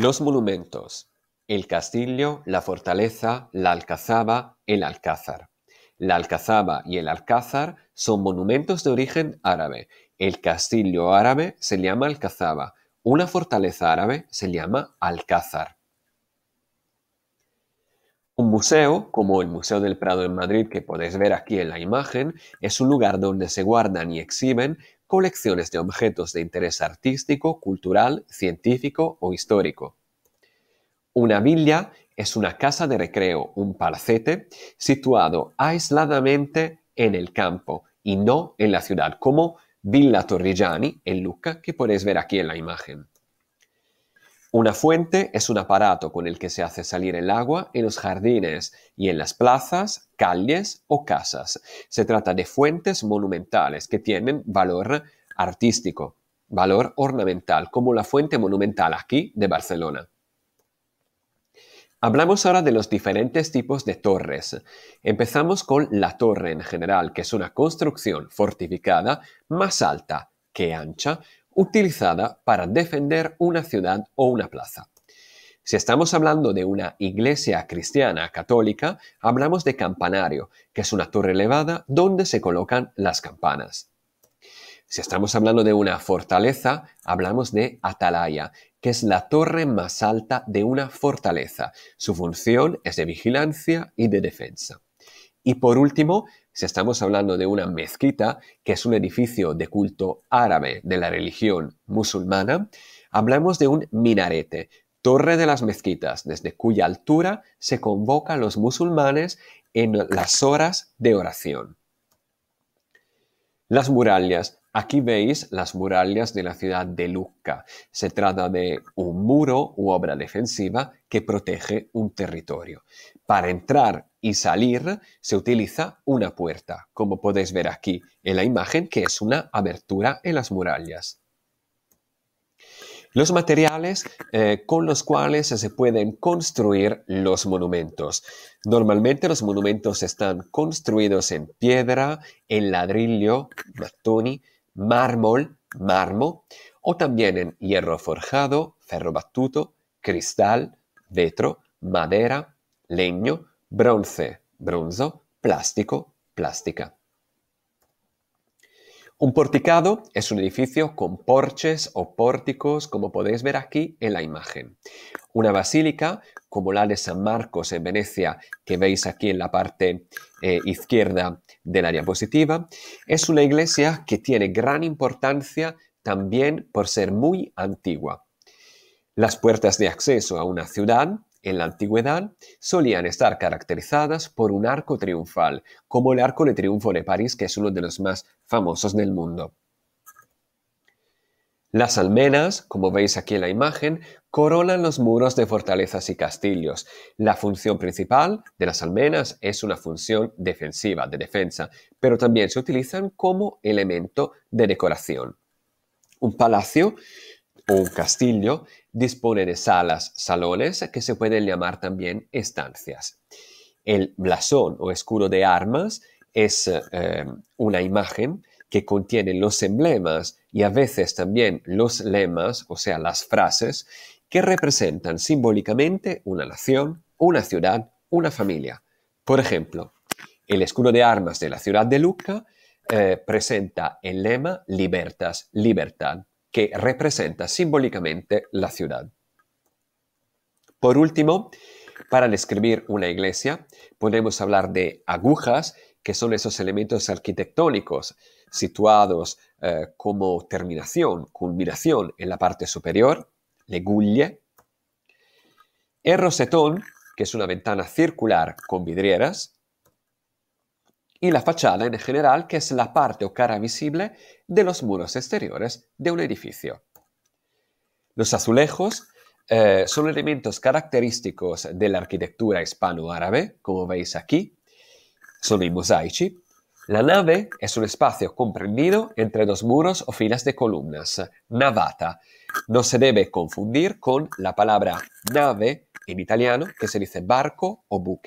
Los monumentos. El castillo, la fortaleza, la alcazaba, el alcázar. La alcazaba y el alcázar son monumentos de origen árabe. El castillo árabe se llama alcazaba. Una fortaleza árabe se llama alcázar. Un museo, como el Museo del Prado en Madrid que podéis ver aquí en la imagen, es un lugar donde se guardan y exhiben colecciones de objetos de interés artístico, cultural, científico o histórico. Una villa es una casa de recreo, un palacete, situado aisladamente en el campo y no en la ciudad, como Villa Torrigiani en Lucca, que podéis ver aquí en la imagen. Una fuente es un aparato con el que se hace salir el agua en los jardines y en las plazas, calles o casas. Se trata de fuentes monumentales que tienen valor artístico, valor ornamental, como la fuente monumental aquí de Barcelona. Hablamos ahora de los diferentes tipos de torres. Empezamos con la torre en general, que es una construcción fortificada más alta que ancha, utilizada para defender una ciudad o una plaza. Si estamos hablando de una iglesia cristiana católica, hablamos de campanario, que es una torre elevada donde se colocan las campanas. Si estamos hablando de una fortaleza, hablamos de atalaya, que es la torre más alta de una fortaleza. Su función es de vigilancia y de defensa. Y por último, si estamos hablando de una mezquita, que es un edificio de culto árabe de la religión musulmana, hablamos de un minarete, torre de las mezquitas, desde cuya altura se convoca a los musulmanes en las horas de oración. Las murallas Aquí veis las murallas de la ciudad de Lucca. Se trata de un muro u obra defensiva que protege un territorio. Para entrar y salir se utiliza una puerta, como podéis ver aquí en la imagen, que es una abertura en las murallas. Los materiales eh, con los cuales se pueden construir los monumentos. Normalmente los monumentos están construidos en piedra, en ladrillo, mattoni mármol, mármol, o también en hierro forjado, ferro battuto, cristal, vetro, madera, leño, bronce, bronzo, plástico, plástica. Un porticado es un edificio con porches o pórticos, como podéis ver aquí en la imagen. Una basílica como la de San Marcos en Venecia, que veis aquí en la parte eh, izquierda de la diapositiva, es una iglesia que tiene gran importancia también por ser muy antigua. Las puertas de acceso a una ciudad en la antigüedad solían estar caracterizadas por un arco triunfal, como el Arco de Triunfo de París, que es uno de los más famosos del mundo. Las almenas, como veis aquí en la imagen, coronan los muros de fortalezas y castillos. La función principal de las almenas es una función defensiva, de defensa, pero también se utilizan como elemento de decoración. Un palacio o un castillo dispone de salas, salones, que se pueden llamar también estancias. El blasón o escudo de armas es eh, una imagen que contienen los emblemas y a veces también los lemas, o sea, las frases, que representan simbólicamente una nación, una ciudad, una familia. Por ejemplo, el escudo de armas de la ciudad de Lucca eh, presenta el lema Libertas, libertad, que representa simbólicamente la ciudad. Por último, para describir una iglesia, podemos hablar de agujas que son esos elementos arquitectónicos situados eh, como terminación, culminación en la parte superior, le guglie. El rosetón, que es una ventana circular con vidrieras. Y la fachada en general, que es la parte o cara visible de los muros exteriores de un edificio. Los azulejos eh, son elementos característicos de la arquitectura hispano-árabe, como veis aquí, son mosaici. La nave es un espacio comprendido entre dos muros o filas de columnas, navata. No se debe confundir con la palabra nave en italiano que se dice barco o buque.